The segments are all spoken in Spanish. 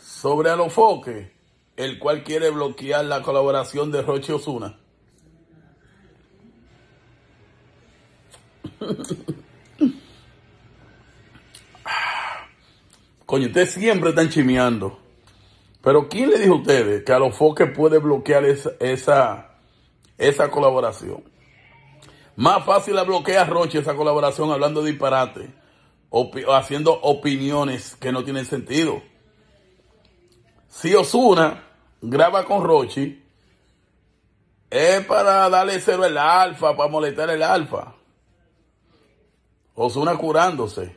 sobre Alofoque, el cual quiere bloquear la colaboración de Roche Osuna. Coño, ustedes siempre están chimeando. Pero ¿quién le dijo a ustedes que Alofoque puede bloquear esa, esa, esa colaboración? Más fácil la bloquea Roche esa colaboración hablando de disparate o haciendo opiniones que no tienen sentido. Si Osuna graba con Rochi, es para darle cero el alfa, para molestar el alfa. Osuna curándose.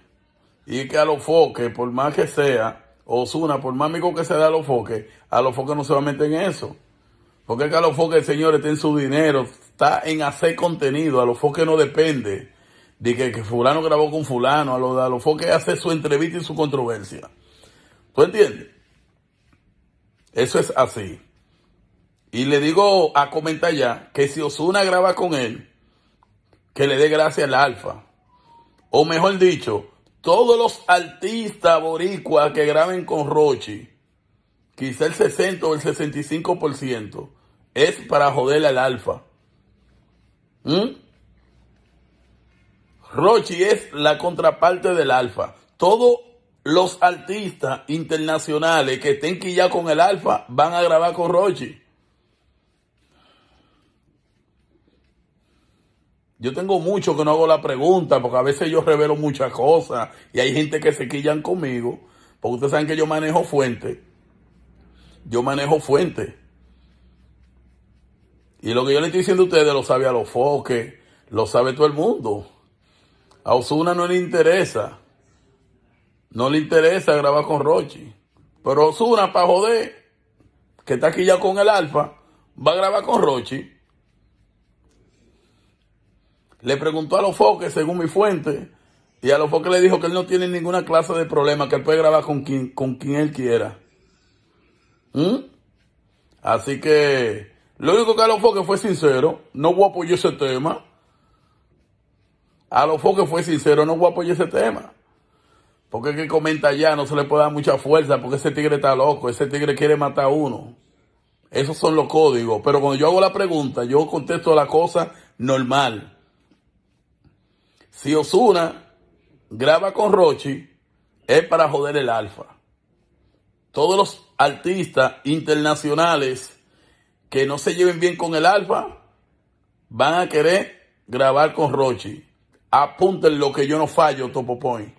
Y que a los foques, por más que sea, Osuna, por más amigo que se da a los foques, a los foques no se va a meter en eso. Porque es que a los foques, señores, está en su dinero, está en hacer contenido, a los foques no depende de que, fulano grabó con fulano, a los, a los foques hace su entrevista y su controversia. ¿Tú entiendes? Eso es así. Y le digo a comentar ya que si Osuna graba con él, que le dé gracia al Alfa. O mejor dicho, todos los artistas boricuas que graben con Rochi, quizá el 60 o el 65%, es para joder al Alfa. ¿Mm? Rochi es la contraparte del Alfa. Todo los artistas internacionales que estén ya con el Alfa van a grabar con Rochi. Yo tengo mucho que no hago la pregunta porque a veces yo revelo muchas cosas y hay gente que se quillan conmigo porque ustedes saben que yo manejo fuente. Yo manejo fuente. Y lo que yo le estoy diciendo a ustedes lo sabe a los foques, lo sabe todo el mundo. A Osuna no le interesa. No le interesa grabar con Rochi. Pero Osuna, para joder, que está aquí ya con el Alfa, va a grabar con Rochi. Le preguntó a los foques, según mi fuente, y a los foques le dijo que él no tiene ninguna clase de problema, que él puede grabar con quien, con quien él quiera. ¿Mm? Así que lo único que a los foques fue sincero, no voy a apoyar ese tema. A los foques fue sincero, no voy a apoyar ese tema. Porque que comenta ya no se le puede dar mucha fuerza porque ese tigre está loco, ese tigre quiere matar a uno. Esos son los códigos. Pero cuando yo hago la pregunta, yo contesto la cosa normal. Si Osuna graba con Rochi, es para joder el alfa. Todos los artistas internacionales que no se lleven bien con el alfa van a querer grabar con Rochi. Apunten lo que yo no fallo, Topo Point.